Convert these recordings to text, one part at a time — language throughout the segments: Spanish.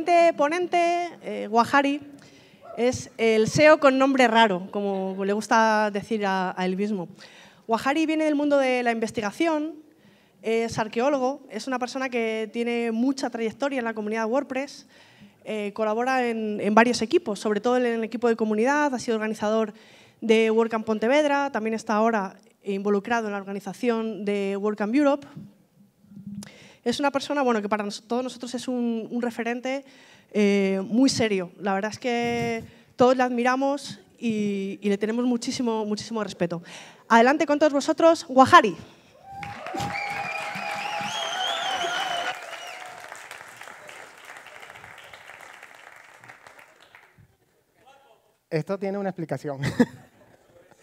siguiente ponente, eh, Guajari, es el SEO con nombre raro, como le gusta decir a, él mismo. Guajari viene del mundo de la investigación, es arqueólogo, es una persona que tiene mucha trayectoria en la comunidad WordPress, eh, colabora en, en, varios equipos, sobre todo en el equipo de comunidad, ha sido organizador de WordCamp Pontevedra, también está ahora involucrado en la organización de WordCamp Europe, es una persona bueno, que para todos nosotros es un, referente eh, muy serio. La verdad es que todos la admiramos y, y le tenemos muchísimo, muchísimo respeto. Adelante con todos vosotros, Guajari. Esto tiene una explicación.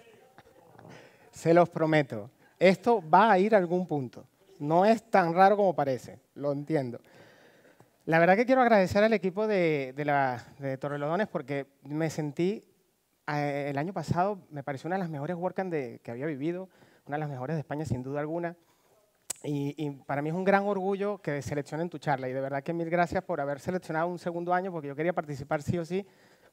Se los prometo. Esto va a ir a algún punto. No es tan raro como parece, lo entiendo. La verdad que quiero agradecer al equipo de, Torrelodones porque me sentí, eh, el año pasado me pareció una de las mejores WordCamp que había vivido, una de las mejores de España sin duda alguna. Y, para mí es un gran orgullo que seleccionen tu charla y de verdad que mil gracias por haber seleccionado un segundo año porque yo quería participar sí o sí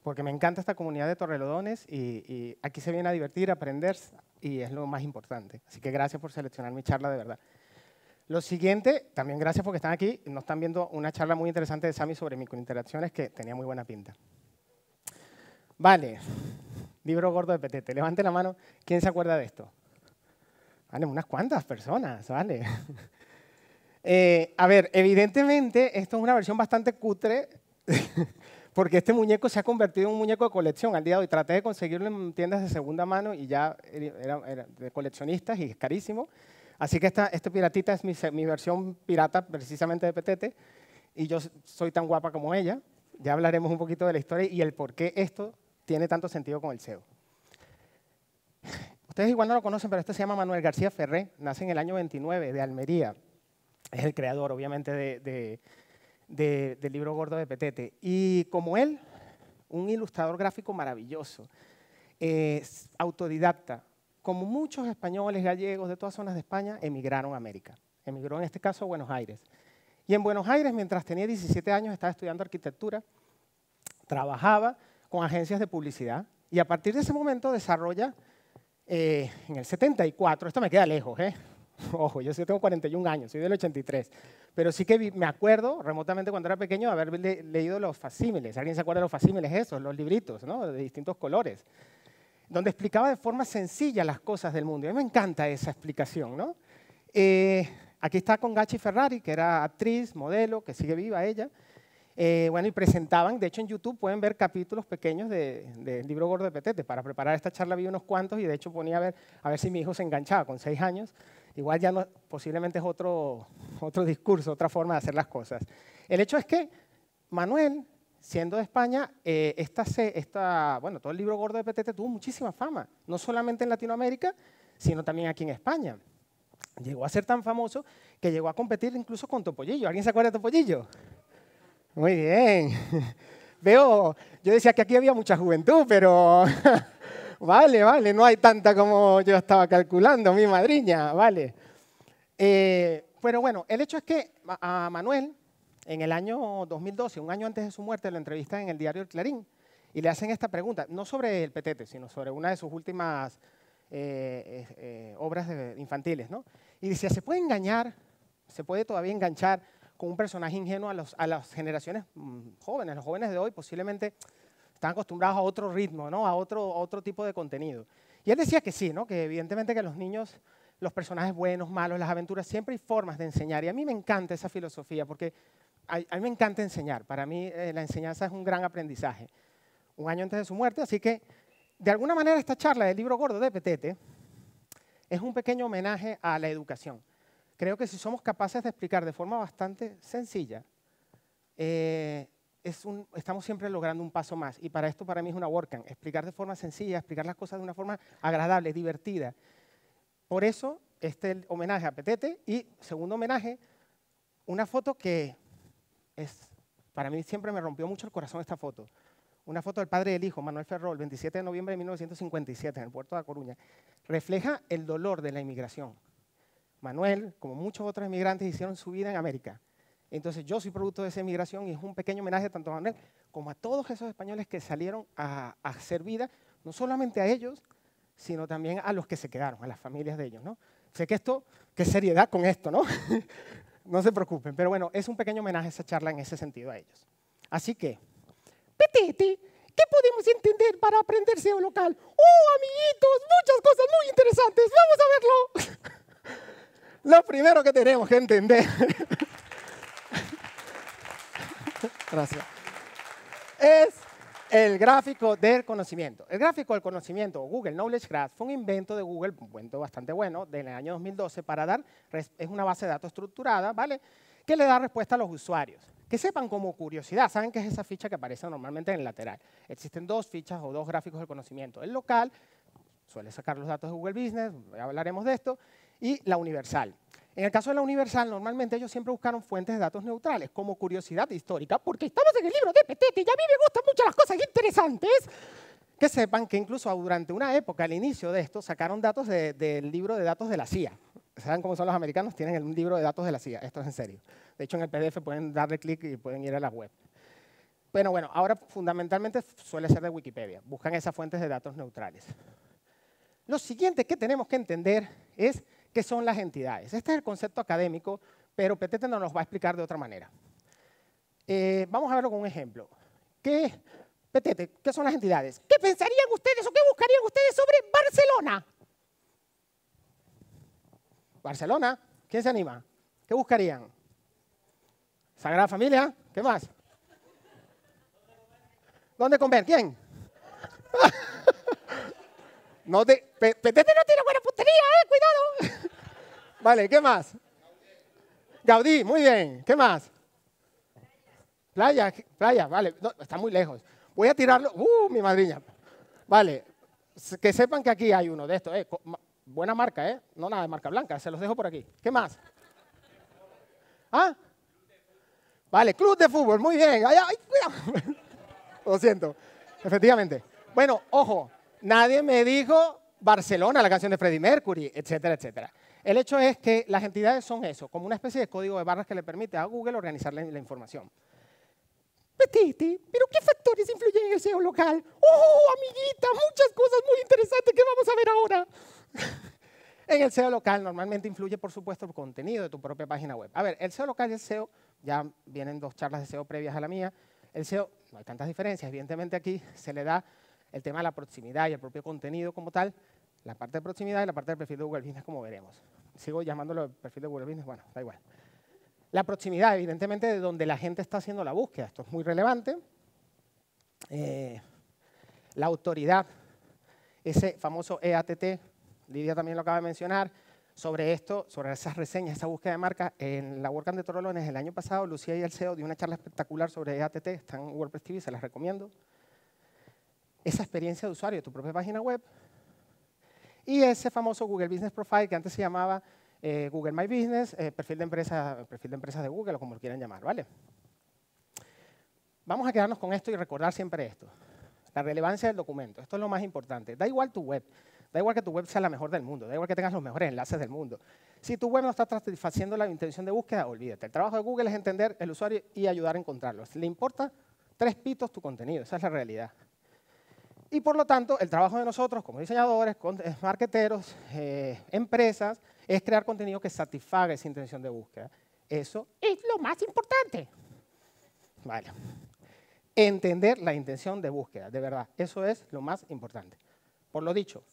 porque me encanta esta comunidad de Torrelodones y, y aquí se viene a divertir, a aprender y es lo más importante. Así que gracias por seleccionar mi charla de verdad. Lo siguiente, también gracias porque están aquí, nos están viendo una charla muy interesante de Sami sobre microinteracciones que tenía muy buena pinta. Vale, libro gordo de petete. Levante la mano, ¿quién se acuerda de esto? Vale, unas cuantas personas, vale. Eh, a ver, evidentemente esto es una versión bastante cutre porque este muñeco se ha convertido en un muñeco de colección al día de hoy. Traté de conseguirlo en tiendas de segunda mano y ya era, era de coleccionistas y es carísimo. Así que esta, este piratita es mi, versión pirata precisamente de Petete y yo soy tan guapa como ella. Ya hablaremos un poquito de la historia y el por qué esto tiene tanto sentido con el CEO. Ustedes igual no lo conocen, pero este se llama Manuel García Ferré, nace en el año 29 de Almería. Es el creador, obviamente, del libro gordo de Petete. Y como él, un ilustrador gráfico maravilloso, eh, autodidacta, como muchos españoles, gallegos de todas zonas de España, emigraron a América. Emigró en este caso a Buenos Aires. Y en Buenos Aires, mientras tenía 17 años, estaba estudiando arquitectura, trabajaba con agencias de publicidad y a partir de ese momento desarrolla eh, en el 74, esto me queda lejos, ¿eh? ojo, yo sí tengo 41 años, soy del 83, pero sí que me acuerdo remotamente cuando era pequeño haber leído los facímiles. ¿Alguien se acuerda de los facímiles esos? Los libritos, De distintos colores donde explicaba de forma sencilla las cosas del mundo. a mí me encanta esa explicación, ¿no? Eh, aquí está con Gachi Ferrari, que era actriz, modelo, que sigue viva ella. Eh, bueno, y presentaban, de hecho en YouTube pueden ver capítulos pequeños del libro Gordo de Petete. Para preparar esta charla vi unos cuantos y de hecho ponía a ver, a ver si mi hijo se enganchaba con seis años. Igual ya no, posiblemente es otro, otro discurso, otra forma de hacer las cosas. El hecho es que Manuel siendo de España, eh, todo el libro gordo de PTT tuvo muchísima fama, no solamente en Latinoamérica, sino también aquí en España. Llegó a ser tan famoso que llegó a competir incluso con Topollillo. ¿Alguien se acuerda de Topollillo? Muy bien. Veo, yo decía que aquí había mucha juventud, pero vale, vale, no hay tanta como yo estaba calculando, mi madriña, vale. Eh, pero bueno, el hecho es que a Manuel en el año 2012, un año antes de su muerte, lo entrevistan en el diario El Clarín y le hacen esta pregunta, no sobre el petete, sino sobre una de sus últimas eh, eh, obras infantiles. ¿no? Y dice, ¿se puede engañar, se puede todavía enganchar con un personaje ingenuo a, las generaciones mm, jóvenes? Los jóvenes de hoy posiblemente están acostumbrados a otro ritmo, ¿no? a, otro, otro tipo de contenido. Y él decía que sí, ¿no? que evidentemente que los niños los personajes buenos, malos, las aventuras, siempre hay formas de enseñar. Y a mí me encanta esa filosofía porque a, mí me encanta enseñar. Para mí eh, la enseñanza es un gran aprendizaje. Un año antes de su muerte, así que de alguna manera esta charla del libro gordo de Petete es un pequeño homenaje a la educación. Creo que si somos capaces de explicar de forma bastante sencilla, eh, es estamos siempre logrando un paso más. Y para esto para mí es una WordCamp, explicar de forma sencilla, explicar las cosas de una forma agradable, divertida. Por eso, este el homenaje a Petete y, segundo homenaje, una foto que es, para mí siempre me rompió mucho el corazón esta foto. Una foto del padre del hijo, Manuel Ferrol, 27 de noviembre de 1957, en el puerto de La Coruña. Refleja el dolor de la inmigración. Manuel, como muchos otros inmigrantes, hicieron su vida en América. Entonces yo soy producto de esa inmigración y es un pequeño homenaje tanto a Manuel como a todos esos españoles que salieron a, hacer vida, no solamente a ellos, sino también a los que se quedaron, a las familias de ellos, ¿no? Sé que esto, qué seriedad con esto, ¿no? no se preocupen. Pero bueno, es un pequeño homenaje a esa charla en ese sentido a ellos. Así que, Petete, ¿qué podemos entender para aprender SEO local? ¡Oh, amiguitos! Muchas cosas muy interesantes. Vamos a verlo. Lo primero que tenemos que entender. Gracias. Es el gráfico del conocimiento. El gráfico del conocimiento, Google Knowledge Graph, fue un invento de Google, un invento bastante bueno, del año 2012 para dar, es una base de datos estructurada, ¿vale? Que le da respuesta a los usuarios. Que sepan como curiosidad, saben que es esa ficha que aparece normalmente en el lateral. Existen dos fichas o dos gráficos del conocimiento. El local, suele sacar los datos de Google Business, hablaremos de esto, y la universal. En el caso de la Universal, normalmente ellos siempre buscaron fuentes de datos neutrales, como curiosidad histórica, porque estamos en el libro de Petete y a mí me gustan mucho las cosas interesantes. Que sepan que incluso durante una época, al inicio de esto, sacaron datos del libro de datos de la CIA. ¿Saben cómo son los americanos? Tienen el libro de datos de la CIA, esto es en serio. De hecho, en el PDF pueden darle clic y pueden ir a la web. Bueno, bueno, ahora fundamentalmente suele ser de Wikipedia. Buscan esas fuentes de datos neutrales. Lo siguiente que tenemos que entender es ¿Qué son las entidades? Este es el concepto académico, pero Petete nos va a explicar de otra manera. Eh, vamos a verlo con un ejemplo. ¿Qué, Petete, ¿qué son las entidades? ¿Qué pensarían ustedes o qué buscarían ustedes sobre Barcelona? Barcelona, ¿quién se anima? ¿Qué buscarían? Sagrada Familia, ¿qué más? ¿Dónde comer? ¿Quién? No te, Petete no tiene buena puntería, eh, cuidado. vale, ¿qué más? Gaudí, muy bien. ¿Qué más? Playa, playa, vale. está muy lejos. Voy a tirarlo. Uh, mi madriña. Vale, que sepan que aquí hay uno de estos. Eh. Buena marca, ¿eh? No nada de marca blanca, se los dejo por aquí. ¿Qué más? ¿Ah? Vale, club de fútbol, muy bien. ay, Lo siento, efectivamente. Bueno, ojo, Nadie me dijo Barcelona, la canción de Freddie Mercury, etcétera, etcétera. El hecho es que las entidades son eso, como una especie de código de barras que le permite a Google organizar la, información. Petiti, ¿pero qué factores influyen en el SEO local? ¡Oh, amiguita! Muchas cosas muy interesantes que vamos a ver ahora. en el SEO local normalmente influye, por supuesto, el contenido de tu propia página web. A ver, el SEO local y el SEO, ya vienen dos charlas de SEO previas a la mía. El SEO, no hay tantas diferencias, evidentemente aquí se le da el tema de la proximidad y el propio contenido como tal, la parte de proximidad y la parte del perfil de Google Business, como veremos. Sigo llamándolo el perfil de Google Business, bueno, da igual. La proximidad, evidentemente, de donde la gente está haciendo la búsqueda. Esto es muy relevante. Eh, la autoridad, ese famoso EATT, Lidia también lo acaba de mencionar, sobre esto, sobre esas reseñas, esa búsqueda de marca. En la WordCamp de Torolones, el año pasado, Lucía y el CEO dio una charla espectacular sobre EATT, están en WordPress TV, se las recomiendo esa experiencia de usuario de tu propia página web y ese famoso Google Business Profile que antes se llamaba eh, Google My Business, eh, perfil, de empresa, perfil de empresas de Google o como lo quieran llamar, ¿vale? Vamos a quedarnos con esto y recordar siempre esto, la relevancia del documento. Esto es lo más importante. Da igual tu web, da igual que tu web sea la mejor del mundo, da igual que tengas los mejores enlaces del mundo. Si tu web no está satisfaciendo la intención de búsqueda, olvídate. El trabajo de Google es entender el usuario y ayudar a encontrarlo. le importa tres pitos tu contenido, esa es la realidad. Y por lo tanto, el trabajo de nosotros como diseñadores, eh, marqueteros, eh, empresas, es crear contenido que satisfaga esa intención de búsqueda. Eso es lo más importante. Vale. Entender la intención de búsqueda, de verdad. Eso es lo más importante. Por lo dicho,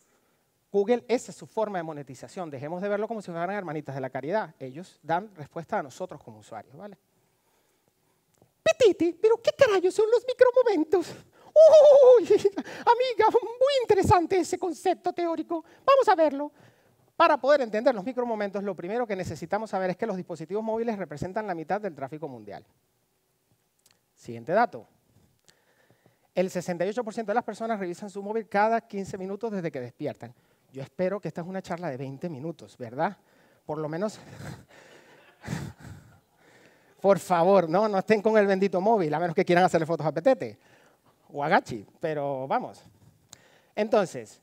Google, esa es su forma de monetización. Dejemos de verlo como si fueran hermanitas de la caridad. Ellos dan respuesta a nosotros como usuarios, ¿vale? Petiti, pero ¿qué carayos son los micromomentos? Uy, amiga, muy interesante ese concepto teórico. Vamos a verlo. Para poder entender los micromomentos, lo primero que necesitamos saber es que los dispositivos móviles representan la mitad del tráfico mundial. Siguiente dato. El 68% de las personas revisan su móvil cada 15 minutos desde que despiertan. Yo espero que esta es una charla de 20 minutos, ¿verdad? Por lo menos... Por favor, no, no estén con el bendito móvil, a menos que quieran hacerle fotos a Petete o agachi, pero vamos. Entonces,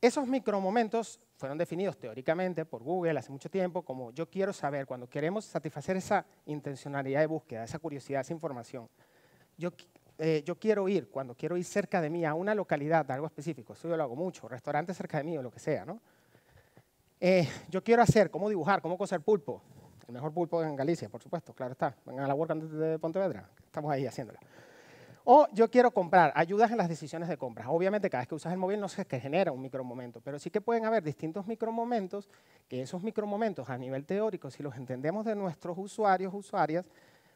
esos micromomentos fueron definidos teóricamente por Google hace mucho tiempo como yo quiero saber, cuando queremos satisfacer esa intencionalidad de búsqueda, esa curiosidad, esa información. Yo, eh, yo quiero ir, cuando quiero ir cerca de mí a una localidad, a algo específico, eso yo lo hago mucho, restaurante cerca de mí o lo que sea, ¿no? Eh, yo quiero hacer, cómo dibujar, cómo coser pulpo, el mejor pulpo en Galicia, por supuesto, claro está, vengan a la work de Pontevedra, estamos ahí haciéndolo. O yo quiero comprar, ayudas en las decisiones de compra. Obviamente cada vez que usas el móvil no qué genera un micromomento, pero sí que pueden haber distintos micromomentos, que esos micromomentos a nivel teórico, si los entendemos de nuestros usuarios, usuarias,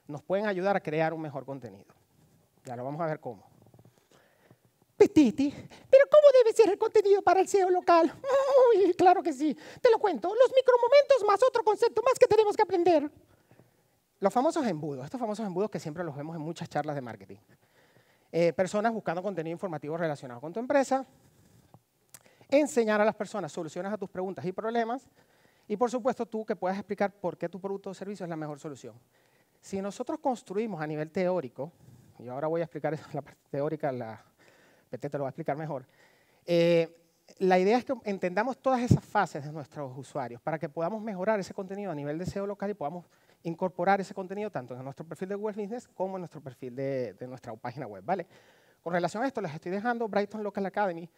nos pueden ayudar a crear un mejor contenido. Ya lo vamos a ver cómo. Petiti, pero ¿cómo debe ser el contenido para el SEO local? Uy, claro que sí, te lo cuento. Los micromomentos más otro concepto más que tenemos que aprender. Los famosos embudos, estos famosos embudos que siempre los vemos en muchas charlas de marketing. Eh, personas buscando contenido informativo relacionado con tu empresa, enseñar a las personas soluciones a tus preguntas y problemas, y por supuesto tú que puedas explicar por qué tu producto o servicio es la mejor solución. Si nosotros construimos a nivel teórico, y ahora voy a explicar la parte teórica, la PT te lo va a explicar mejor, eh, la idea es que entendamos todas esas fases de nuestros usuarios para que podamos mejorar ese contenido a nivel de SEO local y podamos incorporar ese contenido tanto en nuestro perfil de Google Business como en nuestro perfil de, nuestra página web, ¿vale? Con relación a esto, les estoy dejando Brighton Local Academy,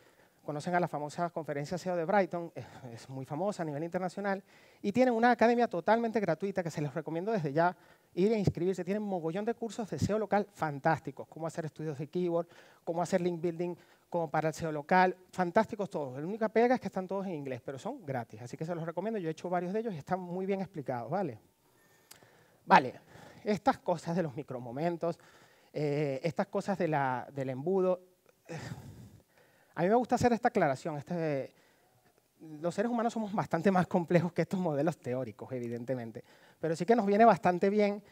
conocen a la famosa conferencia SEO de Brighton, es muy famosa a nivel internacional, y tienen una academia totalmente gratuita que se les recomiendo desde ya ir a e inscribirse. Tienen mogollón de cursos de SEO local fantásticos, cómo hacer estudios de keyword, cómo hacer link building como para el SEO local, fantásticos todos. La única pega es que están todos en inglés, pero son gratis, así que se los recomiendo. Yo he hecho varios de ellos y están muy bien explicados, ¿vale? Vale, estas cosas de los micromomentos, eh, estas cosas de del embudo, eh, a mí me gusta hacer esta aclaración. Este, los seres humanos somos bastante más complejos que estos modelos teóricos, evidentemente, pero sí que nos viene bastante bien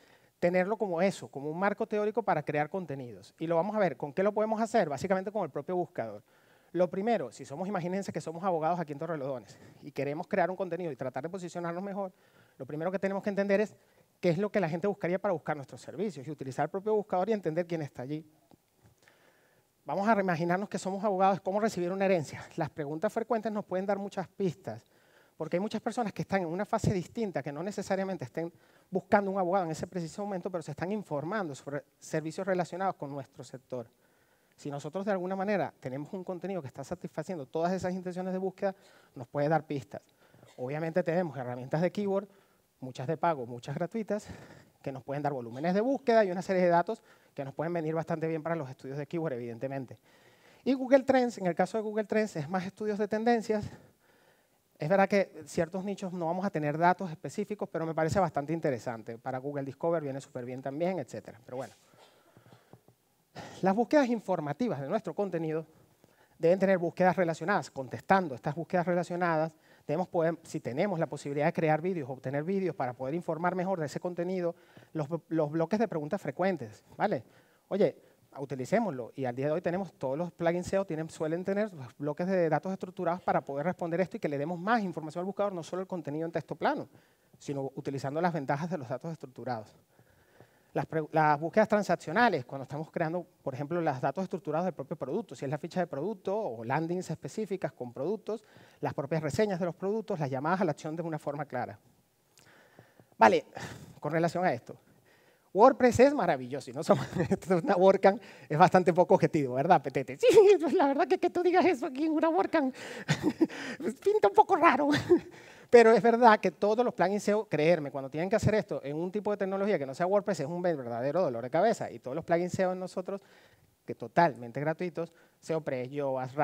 tenerlo como eso, como un marco teórico para crear contenidos. Y lo vamos a ver, ¿con qué lo podemos hacer? Básicamente con el propio buscador. Lo primero, si somos, imagínense que somos abogados aquí en Torrelodones y queremos crear un contenido y tratar de posicionarnos mejor, lo primero que tenemos que entender es qué es lo que la gente buscaría para buscar nuestros servicios y utilizar el propio buscador y entender quién está allí. Vamos a imaginarnos que somos abogados, cómo recibir una herencia. Las preguntas frecuentes nos pueden dar muchas pistas, porque hay muchas personas que están en una fase distinta, que no necesariamente estén buscando un abogado en ese preciso momento, pero se están informando sobre servicios relacionados con nuestro sector. Si nosotros de alguna manera tenemos un contenido que está satisfaciendo todas esas intenciones de búsqueda, nos puede dar pistas. Obviamente tenemos herramientas de keyword, muchas de pago, muchas gratuitas, que nos pueden dar volúmenes de búsqueda y una serie de datos que nos pueden venir bastante bien para los estudios de keyword, evidentemente. Y Google Trends, en el caso de Google Trends, es más estudios de tendencias. Es verdad que ciertos nichos no vamos a tener datos específicos, pero me parece bastante interesante. Para Google Discover viene súper bien también, etcétera. Pero bueno. Las búsquedas informativas de nuestro contenido deben tener búsquedas relacionadas. Contestando estas búsquedas relacionadas, si tenemos la posibilidad de crear vídeos, obtener vídeos para poder informar mejor de ese contenido, los, bloques de preguntas frecuentes, ¿vale? Oye, utilicémoslo. Y al día de hoy tenemos todos los plugins SEO suelen tener bloques de datos estructurados para poder responder esto y que le demos más información al buscador, no solo el contenido en texto plano, sino utilizando las ventajas de los datos estructurados las, búsquedas transaccionales, cuando estamos creando, por ejemplo, los datos estructurados del propio producto, si es la ficha de producto o landings específicas con productos, las propias reseñas de los productos, las llamadas a la acción de una forma clara. Vale, con relación a esto. WordPress es maravilloso y no somos una WordCamp es bastante poco objetivo, ¿verdad, Petete? Sí, la verdad que que tú digas eso aquí en una WordCamp pinta un poco raro. Pero es verdad que todos los plugins SEO, creerme, cuando tienen que hacer esto en un tipo de tecnología que no sea WordPress, es un verdadero dolor de cabeza. Y todos los plugins SEO en nosotros, que totalmente gratuitos, SEO Press, Yoast,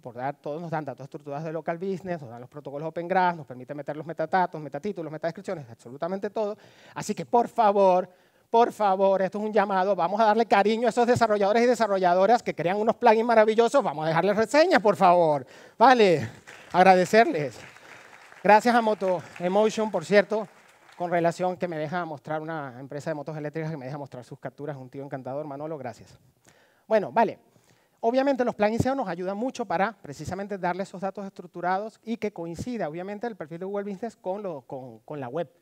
por dar, todos nos dan datos estructurados de local business, nos dan los protocolos Open Graph, nos permite meter los metatatos, metatítulos, metadescripciones, absolutamente todo. Así que, por favor, por favor, esto es un llamado, vamos a darle cariño a esos desarrolladores y desarrolladoras que crean unos plugins maravillosos, vamos a dejarles reseñas, por favor. Vale, agradecerles. Gracias a Moto Emotion, por cierto, con relación que me deja mostrar una empresa de motos eléctricas que me deja mostrar sus capturas. Un tío encantador, Manolo, gracias. Bueno, vale. Obviamente los plugins SEO nos ayudan mucho para precisamente darle esos datos estructurados y que coincida obviamente el perfil de Google Business con, con, la web.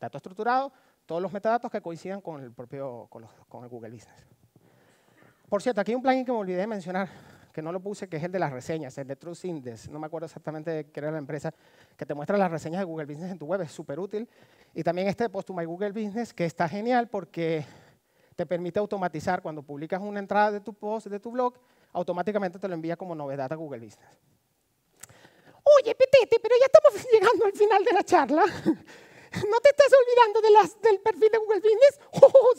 Dato estructurado, todos los metadatos que coincidan con el propio con, el Google Business. Por cierto, aquí hay un plugin que me olvidé de mencionar que no lo puse, que es el de las reseñas, el de Trust Index. No me acuerdo exactamente qué era la empresa, que te muestra las reseñas de Google Business en tu web. Es súper útil. Y también este de Post to My Google Business, que está genial porque te permite automatizar. Cuando publicas una entrada de tu post, de tu blog, automáticamente te lo envía como novedad a Google Business. Oye, Petete, pero ya estamos llegando al final de la charla. ¿No te estás olvidando de las, del perfil de Google Business? Oh,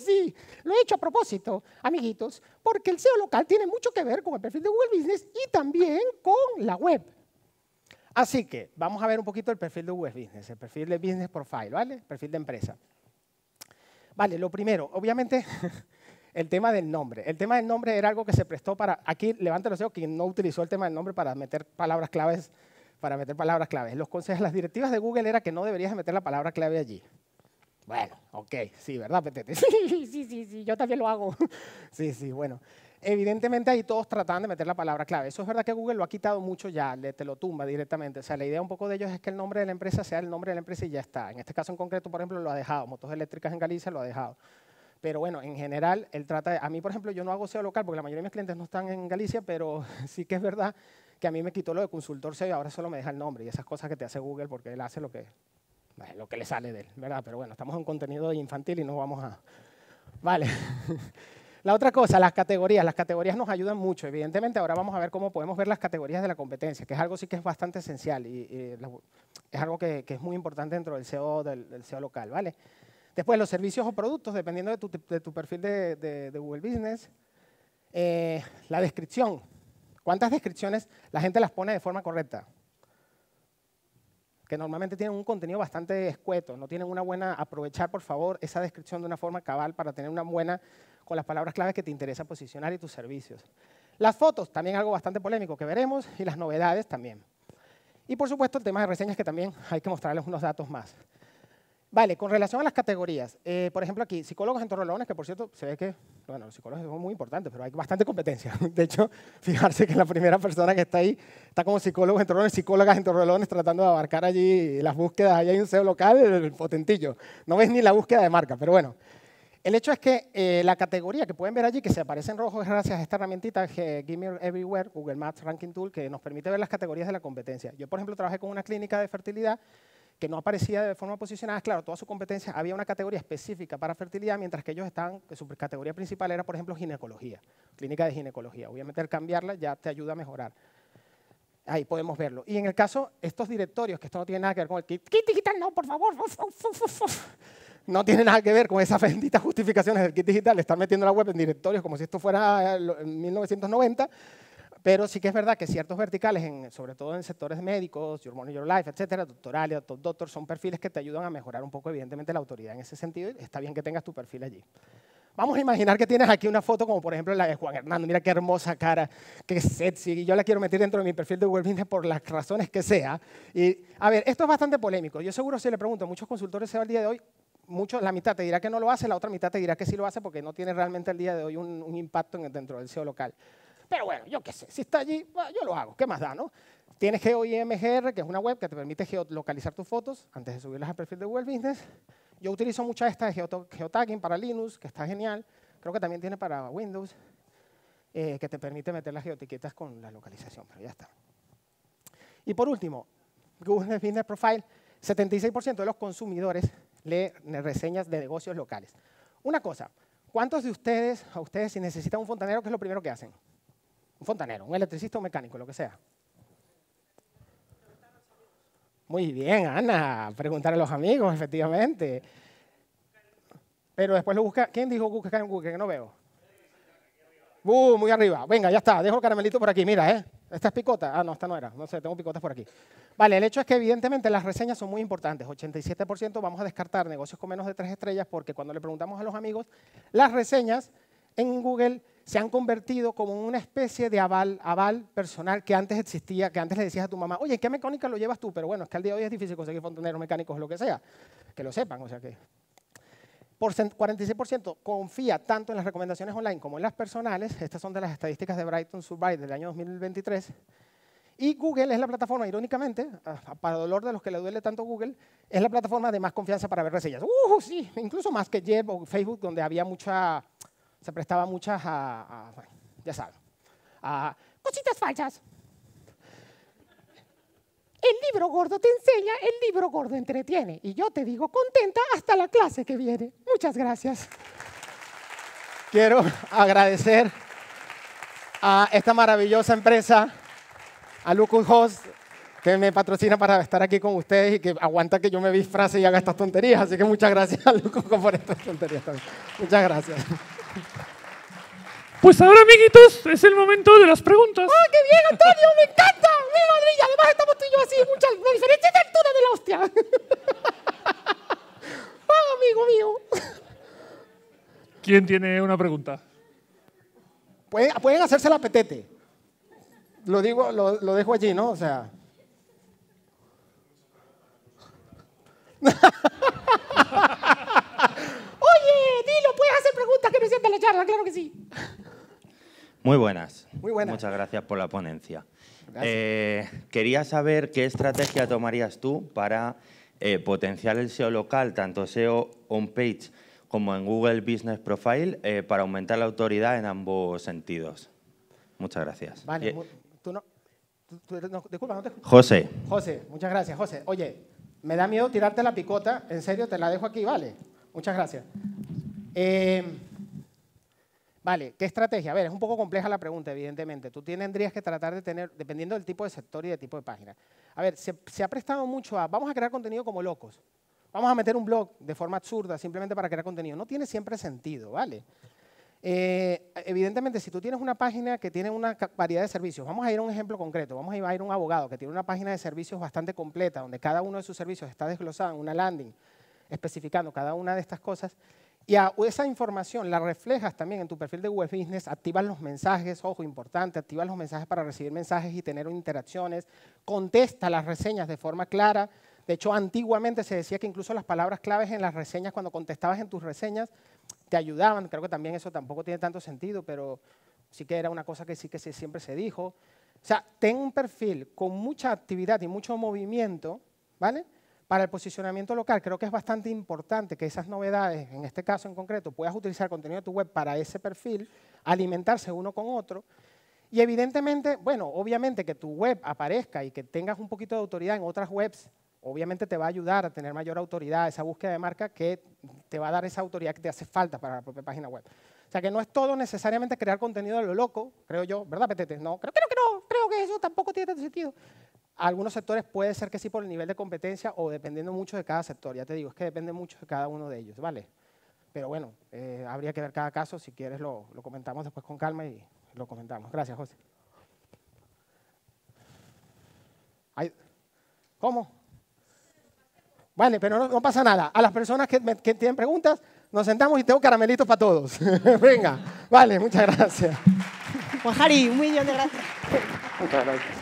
a propósito, amiguitos, porque el SEO local tiene mucho que ver con el perfil de Google Business y también con la web. Así que vamos a ver un poquito el perfil de Google Business, el perfil de Business Profile, ¿vale? perfil de empresa. Vale, lo primero, obviamente, el tema del nombre. El tema del nombre era algo que se prestó para, aquí levante los ojos, quien no utilizó el tema del nombre para meter palabras claves, para meter palabras claves. Los consejos, las directivas de Google era que no deberías meter la palabra clave allí. Bueno, ok, sí, ¿verdad, Petete? Sí, sí, sí, yo también lo hago. Sí, sí, bueno. Evidentemente ahí todos tratan de meter la palabra clave. Eso es verdad que Google lo ha quitado mucho ya, le, te lo tumba directamente. O sea, la idea un poco de ellos es que el nombre de la empresa sea el nombre de la empresa y ya está. En este caso en concreto, por ejemplo, lo ha dejado. Motos Eléctricas en Galicia lo ha dejado. Pero bueno, en general, él trata de... A mí, por ejemplo, yo no hago SEO local porque la mayoría de mis clientes no están en Galicia, pero sí que es verdad que a mí me quitó lo de consultor SEO y ahora solo me deja el nombre y esas cosas que te hace Google porque él hace lo que, lo que le sale de él, ¿verdad? Pero bueno, estamos en contenido infantil y no vamos a... Vale. La otra cosa, las categorías. Las categorías nos ayudan mucho. Evidentemente, ahora vamos a ver cómo podemos ver las categorías de la competencia, que es algo sí que es bastante esencial y, es algo que, es muy importante dentro del SEO, del, SEO e local, ¿vale? Después, los servicios o productos, dependiendo de tu, perfil de, Google Business. Eh, la descripción. ¿Cuántas descripciones la gente las pone de forma correcta? que normalmente tienen un contenido bastante escueto, no tienen una buena, aprovechar por favor esa descripción de una forma cabal para tener una buena, con las palabras clave que te interesa posicionar y tus servicios. Las fotos, también algo bastante polémico que veremos, y las novedades también. Y por supuesto el tema de reseñas que también hay que mostrarles unos datos más. Vale, con relación a las categorías, eh, por ejemplo aquí, psicólogos en torrelones, que por cierto se ve que, bueno, los psicólogos son muy importantes, pero hay bastante competencia. De hecho, fijarse que la primera persona que está ahí está como psicólogos torrelones, psicólogas en torrelones, tratando de abarcar allí las búsquedas. Ahí hay un CEO local, el potentillo. No ves ni la búsqueda de marca, pero bueno. El hecho es que eh, la categoría que pueden ver allí, que se aparece en rojo, gracias a esta herramientita Gimmer Everywhere, Google Maps Ranking Tool, que nos permite ver las categorías de la competencia. Yo, por ejemplo, trabajé con una clínica de fertilidad que no aparecía de forma posicionada, claro, toda su competencia, había una categoría específica para fertilidad, mientras que ellos estaban, que su categoría principal era, por ejemplo, ginecología, clínica de ginecología. Obviamente al cambiarla ya te ayuda a mejorar. Ahí podemos verlo. Y en el caso, estos directorios, que esto no tiene nada que ver con el kit, digital, no, por favor, no tiene nada que ver con esas benditas justificaciones del kit digital, están metiendo la web en directorios como si esto fuera eh, en 1990, pero sí que es verdad que ciertos verticales, sobre todo en sectores médicos, Your Money, Your Life, etcétera, doctorales, top doctor, son perfiles que te ayudan a mejorar un poco, evidentemente, la autoridad en ese sentido. está bien que tengas tu perfil allí. Vamos a imaginar que tienes aquí una foto como, por ejemplo, la de Juan Hernando. Mira qué hermosa cara, qué sexy. Y yo la quiero meter dentro de mi perfil de Google por las razones que sea. Y, a ver, esto es bastante polémico. Yo seguro si le pregunto a muchos consultores se el día de hoy, mucho, la mitad te dirá que no lo hace, la otra mitad te dirá que sí lo hace porque no tiene realmente el día de hoy un, impacto dentro del SEO local. Pero bueno, yo qué sé, si está allí, yo lo hago, ¿qué más da, no? Tiene GeoIMGR, que es una web que te permite geolocalizar tus fotos antes de subirlas al perfil de Google Business. Yo utilizo mucha de estas de geotagging para Linux, que está genial. Creo que también tiene para Windows, eh, que te permite meter las geotiquetas con la localización, pero ya está. Y por último, Google Business Profile, 76% de los consumidores leen reseñas de negocios locales. Una cosa, ¿cuántos de ustedes, a ustedes si necesitan un fontanero, qué es lo primero que hacen? un fontanero, un electricista, un mecánico, lo que sea. Muy bien, Ana, preguntar a los amigos, efectivamente. Pero después lo busca. ¿Quién dijo Google? Que no veo. Uh, muy arriba. Venga, ya está. Dejo el caramelito por aquí. Mira, ¿eh? Esta es picota. Ah, no, esta no era. No sé, tengo picotas por aquí. Vale, el hecho es que evidentemente las reseñas son muy importantes. 87% vamos a descartar negocios con menos de tres estrellas porque cuando le preguntamos a los amigos, las reseñas en Google se han convertido como en una especie de aval, aval personal que antes existía, que antes le decías a tu mamá, oye, qué mecánica lo llevas tú? Pero bueno, es que al día de hoy es difícil conseguir fontaneros mecánicos o lo que sea, que lo sepan, o sea que... 46% confía tanto en las recomendaciones online como en las personales. Estas son de las estadísticas de Brighton Survey del año 2023. Y Google es la plataforma, irónicamente, para dolor de los que le duele tanto Google, es la plataforma de más confianza para ver reseñas. ¡Uh, sí! Incluso más que Yelp o Facebook, donde había mucha se prestaba muchas a, ya saben, a cositas falsas. El libro gordo te enseña, el libro gordo entretiene. Y yo te digo contenta hasta la clase que viene. Muchas gracias. Quiero agradecer a esta maravillosa empresa, a Lucas Host, que me patrocina para estar aquí con ustedes y que aguanta que yo me disfrace y haga estas tonterías. Así que muchas gracias a Lucas por estas tonterías también. Muchas gracias. Pues ahora, amiguitos, es el momento de las preguntas. ¡Ah, qué bien, Antonio! ¡Me encanta! ¡Mi madre! además estamos tú y yo así, muchas... la diferencia de altura de la hostia. ¡Ah, amigo mío! ¿Quién tiene una pregunta? Pueden, hacerse la petete. Lo digo, lo, lo dejo allí, ¿no? O sea. charla, claro que sí. Muy buenas. Muchas gracias por la ponencia. Eh, quería saber qué estrategia tomarías tú para eh, potenciar el SEO local, tanto SEO on-page como en Google Business Profile, eh, para aumentar la autoridad en ambos sentidos. Muchas gracias. Vale, tú no, no te José. José, muchas gracias, José. Oye, me da miedo tirarte la picota, en serio, te la dejo aquí, ¿vale? Muchas gracias. Eh, Vale, ¿qué estrategia? A ver, es un poco compleja la pregunta, evidentemente. Tú tendrías que tratar de tener, dependiendo del tipo de sector y de tipo de página. A ver, se, ha prestado mucho a, vamos a crear contenido como locos. Vamos a meter un blog de forma absurda simplemente para crear contenido. No tiene siempre sentido, ¿vale? Eh, evidentemente, si tú tienes una página que tiene una variedad de servicios, vamos a ir a un ejemplo concreto, vamos a ir a un abogado que tiene una página de servicios bastante completa, donde cada uno de sus servicios está desglosado en una landing, especificando cada una de estas cosas, y esa información la reflejas también en tu perfil de web business, activas los mensajes, ojo, importante, activas los mensajes para recibir mensajes y tener interacciones, contesta las reseñas de forma clara. De hecho, antiguamente se decía que incluso las palabras claves en las reseñas, cuando contestabas en tus reseñas, te ayudaban. Creo que también eso tampoco tiene tanto sentido, pero sí que era una cosa que sí que siempre se dijo. O sea, ten un perfil con mucha actividad y mucho movimiento, ¿vale? Para el posicionamiento local creo que es bastante importante que esas novedades, en este caso en concreto, puedas utilizar contenido de tu web para ese perfil, alimentarse uno con otro. Y evidentemente, bueno, obviamente que tu web aparezca y que tengas un poquito de autoridad en otras webs, obviamente te va a ayudar a tener mayor autoridad, esa búsqueda de marca que te va a dar esa autoridad que te hace falta para la propia página web. O sea que no es todo necesariamente crear contenido de lo loco, creo yo, ¿verdad, Petete? No, creo, creo que no, creo que eso tampoco tiene tanto sentido. Algunos sectores puede ser que sí por el nivel de competencia o dependiendo mucho de cada sector. Ya te digo, es que depende mucho de cada uno de ellos, ¿vale? Pero bueno, eh, habría que ver cada caso. Si quieres lo, comentamos después con calma y lo comentamos. Gracias, José. ¿Cómo? Vale, pero no, pasa nada. A las personas que, que, tienen preguntas, nos sentamos y tengo caramelitos para todos. Venga, vale, muchas gracias. Juan Jari, un millón de gracias. Muchas gracias.